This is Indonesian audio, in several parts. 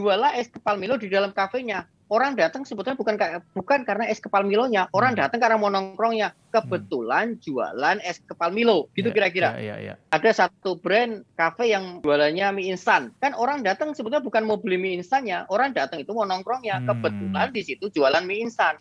Jualan es kepal Milo di dalam kafenya. Orang datang sebetulnya bukan bukan karena es kepal Milonya, orang hmm. datang karena mau nongkrongnya. Kebetulan hmm. jualan es kepal Milo, gitu ya, kira-kira. Yeah, yeah, yeah, Ada satu brand kafe yang jualannya mie instan. Kan orang datang sebetulnya bukan mau beli mie instannya, orang datang itu mau nongkrongnya. Hmm. Kebetulan di situ jualan mie instan.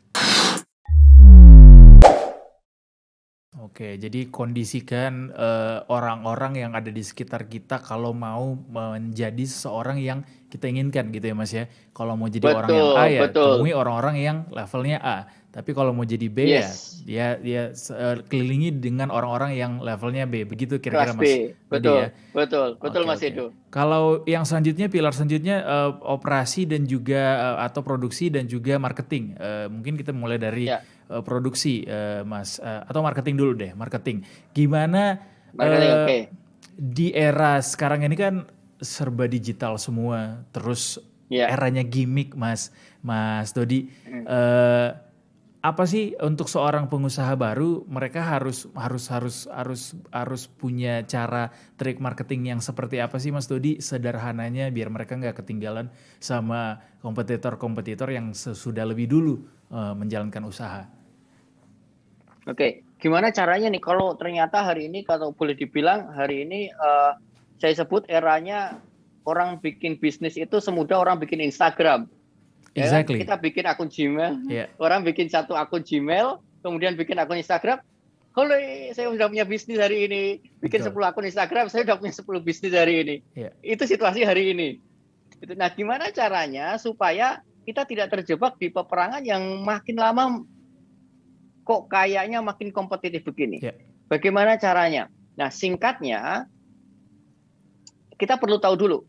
Oke, jadi kondisikan eh, orang-orang uh, yang ada di sekitar kita kalau mau menjadi seseorang yang kita inginkan gitu ya Mas ya. Kalau mau jadi betul, orang yang A ya betul. temui orang-orang yang levelnya A. Tapi kalau mau jadi B ya, yes. ya dia dia uh, kelilingi dengan orang-orang yang levelnya B. Begitu kira-kira Mas. B. Betul, ya. betul, betul okay, Mas okay. itu. Kalau yang selanjutnya pilar selanjutnya uh, operasi dan juga uh, atau produksi dan juga marketing. Uh, mungkin kita mulai dari ya. uh, produksi uh, Mas uh, atau marketing dulu deh, marketing. Gimana marketing, uh, okay. di era sekarang ini kan serba digital semua, terus yeah. eranya gimmick, Mas. Mas Dodi, mm. uh, apa sih untuk seorang pengusaha baru mereka harus harus harus harus harus punya cara trik marketing yang seperti apa sih Mas Dodi sederhananya biar mereka nggak ketinggalan sama kompetitor-kompetitor yang sudah lebih dulu uh, menjalankan usaha. Oke, okay. gimana caranya nih kalau ternyata hari ini kalau boleh dibilang hari ini uh, saya sebut eranya orang bikin bisnis itu semudah orang bikin Instagram. Ya kan? Exactly. Ya, kita bikin akun Gmail, yeah. orang bikin satu akun Gmail, kemudian bikin akun Instagram. Kalau eh, saya sudah punya bisnis hari ini, bikin Betul. 10 akun Instagram, saya sudah punya 10 bisnis hari ini. Yeah. Itu situasi hari ini. Nah, gimana caranya supaya kita tidak terjebak di peperangan yang makin lama kok kayaknya makin kompetitif begini? Yeah. Bagaimana caranya? Nah, singkatnya kita perlu tahu dulu.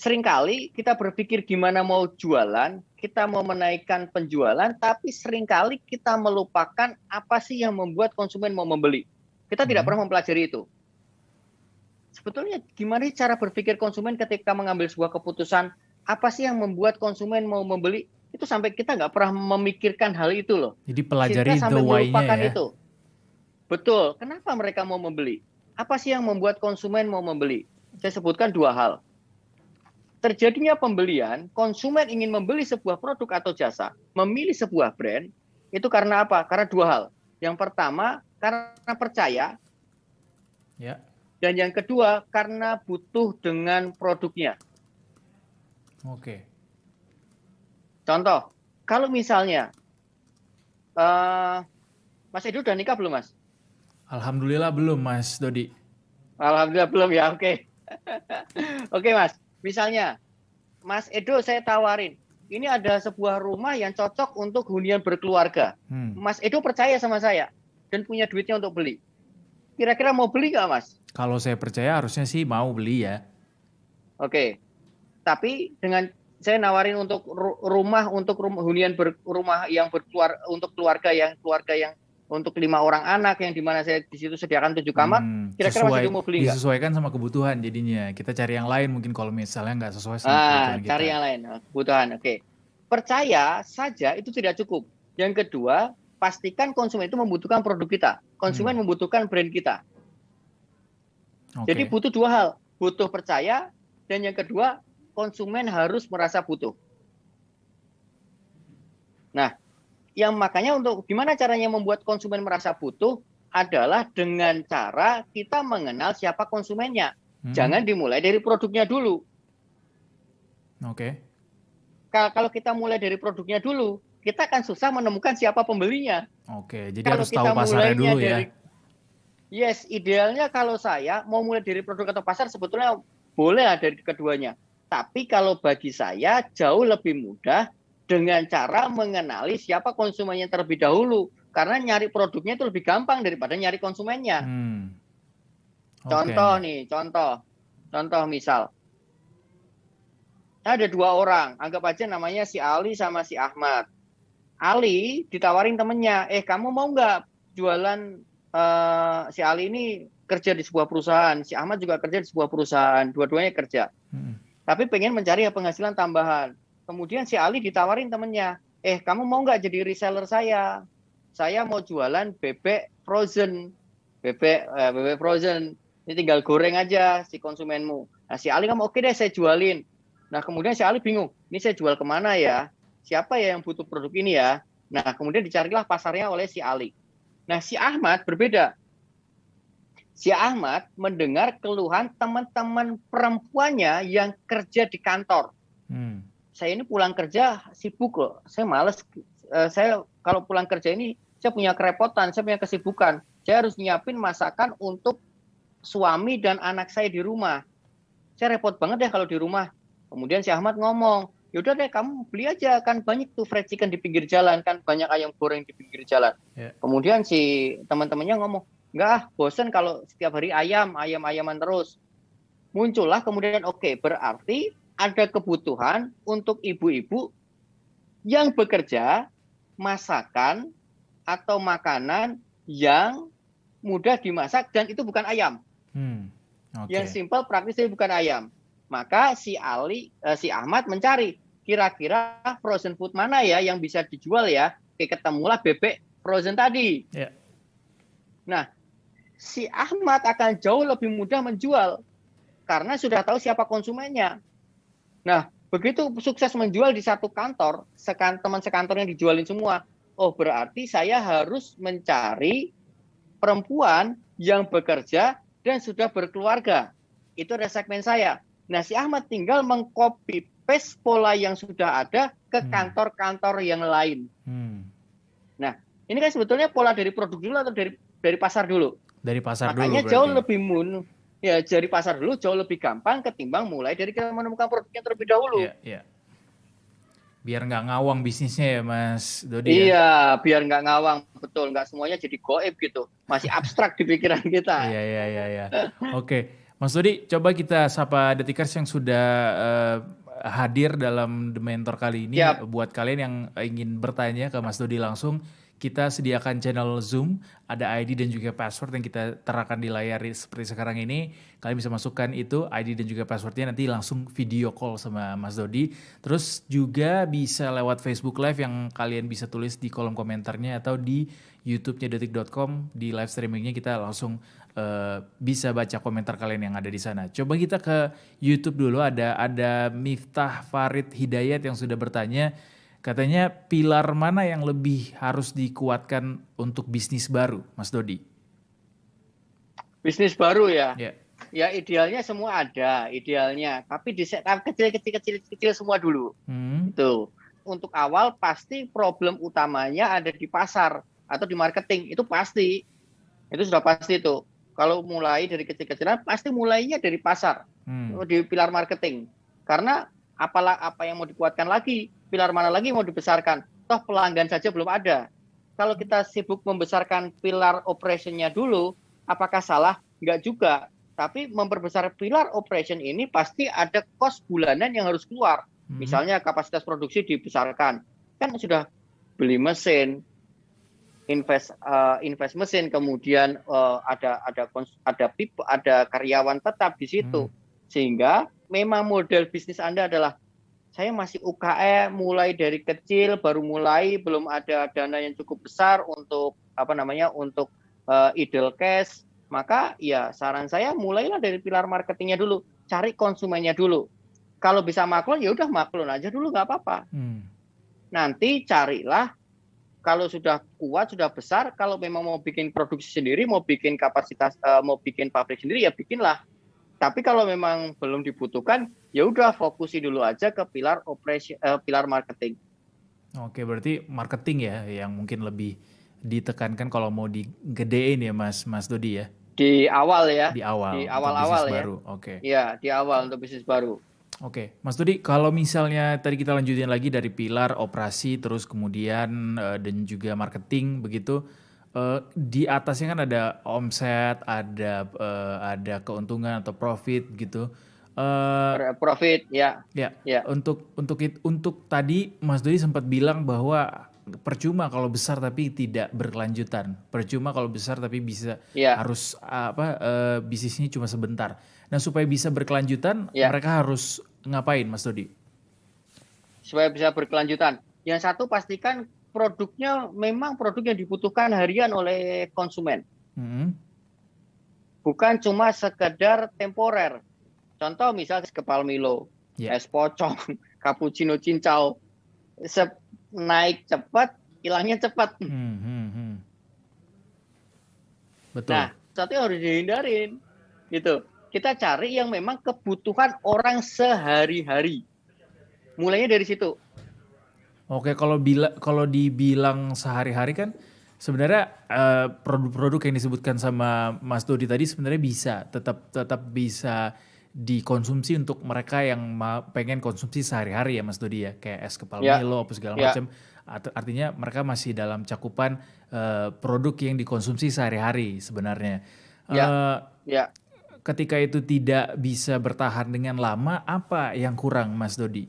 Seringkali kita berpikir gimana mau jualan, kita mau menaikkan penjualan, tapi seringkali kita melupakan apa sih yang membuat konsumen mau membeli. Kita hmm. tidak pernah mempelajari itu. Sebetulnya gimana cara berpikir konsumen ketika mengambil sebuah keputusan, apa sih yang membuat konsumen mau membeli, itu sampai kita nggak pernah memikirkan hal itu loh. Jadi pelajari kita sampai the melupakan ya. itu. Betul. Kenapa mereka mau membeli? Apa sih yang membuat konsumen mau membeli? saya sebutkan dua hal. Terjadinya pembelian, konsumen ingin membeli sebuah produk atau jasa, memilih sebuah brand, itu karena apa? Karena dua hal. Yang pertama, karena percaya. Ya. Dan yang kedua, karena butuh dengan produknya. Oke. Contoh, kalau misalnya uh, Mas Edu udah nikah belum, Mas? Alhamdulillah belum, Mas Dodi. Alhamdulillah belum ya, oke. Okay. Oke mas, misalnya Mas Edo saya tawarin, ini ada sebuah rumah yang cocok untuk hunian berkeluarga. Hmm. Mas Edo percaya sama saya dan punya duitnya untuk beli. Kira-kira mau beli gak mas? Kalau saya percaya harusnya sih mau beli ya. Oke, tapi dengan saya nawarin untuk rumah untuk rumah hunian ber, rumah yang berkeluar untuk keluarga yang keluarga yang untuk lima orang anak yang dimana saya di situ sediakan tujuh kamar hmm, kira-kira sesuai, masih mau beli nggak? Disesuaikan sama kebutuhan jadinya kita cari yang lain mungkin kalau misalnya nggak sesuai sama ah, kebutuhan kita. cari yang lain oh, kebutuhan oke okay. percaya saja itu tidak cukup yang kedua pastikan konsumen itu membutuhkan produk kita konsumen hmm. membutuhkan brand kita okay. jadi butuh dua hal butuh percaya dan yang kedua konsumen harus merasa butuh nah yang makanya untuk gimana caranya membuat konsumen merasa butuh adalah dengan cara kita mengenal siapa konsumennya. Hmm. Jangan dimulai dari produknya dulu. Oke. Okay. Kalau kita mulai dari produknya dulu, kita akan susah menemukan siapa pembelinya. Oke, jadi kalau harus kita tahu pasarnya dulu ya. dari, Yes, idealnya kalau saya mau mulai dari produk atau pasar sebetulnya boleh dari keduanya. Tapi kalau bagi saya jauh lebih mudah dengan cara mengenali siapa konsumennya terlebih dahulu karena nyari produknya itu lebih gampang daripada nyari konsumennya. Hmm. Okay. Contoh nih, contoh, contoh misal ada dua orang, anggap aja namanya si Ali sama si Ahmad. Ali ditawarin temennya, eh kamu mau nggak jualan uh, si Ali ini kerja di sebuah perusahaan, si Ahmad juga kerja di sebuah perusahaan, dua-duanya kerja. Hmm. Tapi pengen mencari penghasilan tambahan. Kemudian si Ali ditawarin temennya, eh kamu mau nggak jadi reseller saya? Saya mau jualan bebek frozen, bebek eh, bebek frozen. Ini tinggal goreng aja si konsumenmu. Nah si Ali kamu oke deh saya jualin. Nah kemudian si Ali bingung, ini saya jual kemana ya? Siapa ya yang butuh produk ini ya? Nah kemudian dicarilah pasarnya oleh si Ali. Nah si Ahmad berbeda. Si Ahmad mendengar keluhan teman-teman perempuannya yang kerja di kantor. Hmm saya ini pulang kerja sibuk loh. Saya males. Eh, saya kalau pulang kerja ini saya punya kerepotan, saya punya kesibukan. Saya harus nyiapin masakan untuk suami dan anak saya di rumah. Saya repot banget deh kalau di rumah. Kemudian si Ahmad ngomong, yaudah deh kamu beli aja kan banyak tuh fried chicken di pinggir jalan kan banyak ayam goreng di pinggir jalan. Yeah. Kemudian si teman-temannya ngomong, enggak ah bosen kalau setiap hari ayam ayam ayaman terus. Muncullah kemudian oke okay, berarti ada kebutuhan untuk ibu-ibu yang bekerja masakan atau makanan yang mudah dimasak dan itu bukan ayam. Hmm. Okay. Yang simpel praktis itu bukan ayam. Maka si Ali eh, si Ahmad mencari kira-kira frozen food mana ya yang bisa dijual ya. Kayak ketemulah bebek frozen tadi. Yeah. Nah, si Ahmad akan jauh lebih mudah menjual karena sudah tahu siapa konsumennya. Nah, begitu sukses menjual di satu kantor, sekan, teman sekantor yang dijualin semua. Oh, berarti saya harus mencari perempuan yang bekerja dan sudah berkeluarga. Itu ada segmen saya. Nah, si Ahmad tinggal mengcopy pes pola yang sudah ada ke hmm. kantor-kantor yang lain. Hmm. Nah, ini kan sebetulnya pola dari produk dulu atau dari dari pasar dulu. Dari pasar Makanya dulu. Makanya jauh ya? lebih mun, ya dari pasar dulu jauh lebih gampang ketimbang mulai dari kita menemukan produknya terlebih dahulu. Iya, iya. Biar nggak ngawang bisnisnya ya Mas Dodi. Ya. Iya, ya? biar nggak ngawang. Betul, nggak semuanya jadi goib gitu. Masih abstrak di pikiran kita. Iya, iya, iya. iya. Oke, Mas Dodi coba kita sapa detikers yang sudah uh, hadir dalam The Mentor kali ini. Yep. Buat kalian yang ingin bertanya ke Mas Dodi langsung, kita sediakan channel Zoom, ada ID dan juga password yang kita terakan di layar seperti sekarang ini. Kalian bisa masukkan itu ID dan juga passwordnya nanti langsung video call sama Mas Dodi. Terus juga bisa lewat Facebook Live yang kalian bisa tulis di kolom komentarnya atau di YouTube-nya detik.com di live streamingnya kita langsung uh, bisa baca komentar kalian yang ada di sana. Coba kita ke YouTube dulu ada ada Miftah Farid Hidayat yang sudah bertanya Katanya pilar mana yang lebih harus dikuatkan untuk bisnis baru, Mas Dodi? Bisnis baru ya? Ya, ya idealnya semua ada, idealnya. Tapi di kecil-kecil-kecil semua dulu. Hmm. Itu untuk awal pasti problem utamanya ada di pasar atau di marketing itu pasti itu sudah pasti itu kalau mulai dari kecil-kecilan pasti mulainya dari pasar hmm. di pilar marketing karena apalah apa yang mau dikuatkan lagi, pilar mana lagi mau dibesarkan. Toh pelanggan saja belum ada. Kalau kita sibuk membesarkan pilar operationnya dulu, apakah salah? Enggak juga. Tapi memperbesar pilar operation ini pasti ada cost bulanan yang harus keluar. Hmm. Misalnya kapasitas produksi dibesarkan. Kan sudah beli mesin, invest uh, invest mesin, kemudian uh, ada ada ada ada karyawan tetap di situ. Hmm. Sehingga memang model bisnis Anda adalah saya masih UKM mulai dari kecil baru mulai belum ada dana yang cukup besar untuk apa namanya untuk uh, idle cash maka ya saran saya mulailah dari pilar marketingnya dulu cari konsumennya dulu kalau bisa maklon ya udah maklon aja dulu nggak apa-apa hmm. nanti carilah kalau sudah kuat sudah besar kalau memang mau bikin produksi sendiri mau bikin kapasitas uh, eh, mau bikin pabrik sendiri ya bikinlah tapi kalau memang belum dibutuhkan, ya udah fokusin dulu aja ke pilar operasi uh, pilar marketing. Oke, berarti marketing ya yang mungkin lebih ditekankan kalau mau digedein ya Mas Mas Dodi ya. Di awal ya. Di awal. Di awal-awal ya. Baru. Oke. Ya, di awal untuk bisnis baru. Oke, Mas Dodi, kalau misalnya tadi kita lanjutin lagi dari pilar operasi, terus kemudian eh, dan juga marketing begitu, Uh, di atasnya kan ada omset, ada uh, ada keuntungan atau profit gitu. Uh, profit ya. Ya. ya. Untuk untuk untuk tadi Mas Dodi sempat bilang bahwa percuma kalau besar tapi tidak berkelanjutan. Percuma kalau besar tapi bisa ya. harus ah, apa uh, bisnisnya cuma sebentar. Nah, supaya bisa berkelanjutan ya. mereka harus ngapain Mas Dodi? Supaya bisa berkelanjutan. Yang satu pastikan produknya memang produk yang dibutuhkan harian oleh konsumen. Hmm. Bukan cuma sekedar temporer. Contoh misalnya kepal Milo, yeah. es pocong, cappuccino cincau. Se naik cepat, hilangnya cepat. Hmm, hmm. Betul. Nah, satu yang harus dihindarin. Gitu. Kita cari yang memang kebutuhan orang sehari-hari. Mulainya dari situ. Oke, kalau bila kalau dibilang sehari-hari kan sebenarnya produk eh, produk-produk yang disebutkan sama Mas Dodi tadi sebenarnya bisa tetap tetap bisa dikonsumsi untuk mereka yang pengen konsumsi sehari-hari ya Mas Dodi ya, kayak es kepal yeah. Milo apa segala yeah. macam. Artinya mereka masih dalam cakupan uh, produk yang dikonsumsi sehari-hari sebenarnya. Yeah. Ya. Uh, yeah. Ketika itu tidak bisa bertahan dengan lama, apa yang kurang Mas Dodi?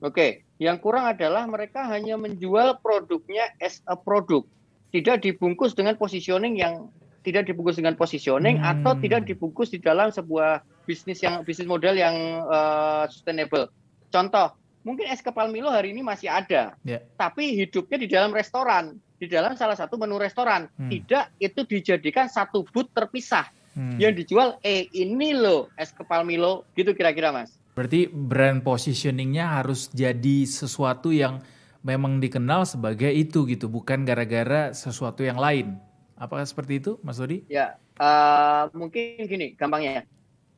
Oke, okay. Yang kurang adalah mereka hanya menjual produknya as a product, tidak dibungkus dengan positioning yang tidak dibungkus dengan positioning hmm. atau tidak dibungkus di dalam sebuah bisnis yang bisnis model yang uh, sustainable. Contoh, mungkin es kepal Milo hari ini masih ada, yeah. tapi hidupnya di dalam restoran, di dalam salah satu menu restoran. Hmm. Tidak itu dijadikan satu booth terpisah hmm. yang dijual eh ini loh es kepal Milo gitu kira-kira Mas. Berarti brand positioningnya harus jadi sesuatu yang memang dikenal sebagai itu gitu, bukan gara-gara sesuatu yang lain. Apakah seperti itu, Mas Dodi? Ya, uh, mungkin gini, gampangnya ya.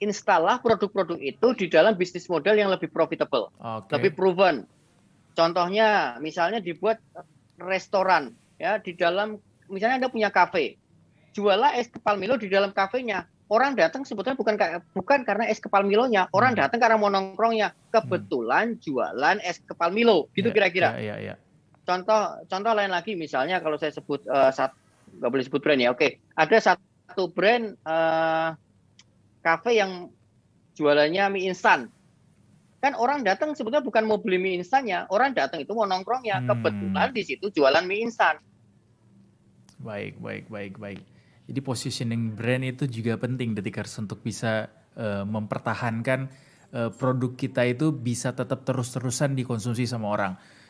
Instalah produk-produk itu di dalam bisnis model yang lebih profitable, okay. lebih proven. Contohnya, misalnya dibuat restoran ya di dalam, misalnya Anda punya kafe, jualah es kepal Milo di dalam kafenya, orang datang sebetulnya bukan bukan karena es kepal milonya, orang hmm. datang karena mau nongkrongnya. Hmm. Kebetulan jualan es kepal milo, gitu ya, kira-kira. Yeah, yeah, yeah, contoh contoh lain lagi misalnya kalau saya sebut uh, sat nggak boleh sebut brand ya. Oke, okay. ada satu brand uh, yang jualannya mie instan. Kan orang datang sebetulnya bukan mau beli mie instannya, orang datang itu mau nongkrongnya. Hmm. Kebetulan di situ jualan mie instan. Baik, baik, baik, baik. Jadi positioning brand itu juga penting harus untuk bisa uh, mempertahankan uh, produk kita itu bisa tetap terus-terusan dikonsumsi sama orang.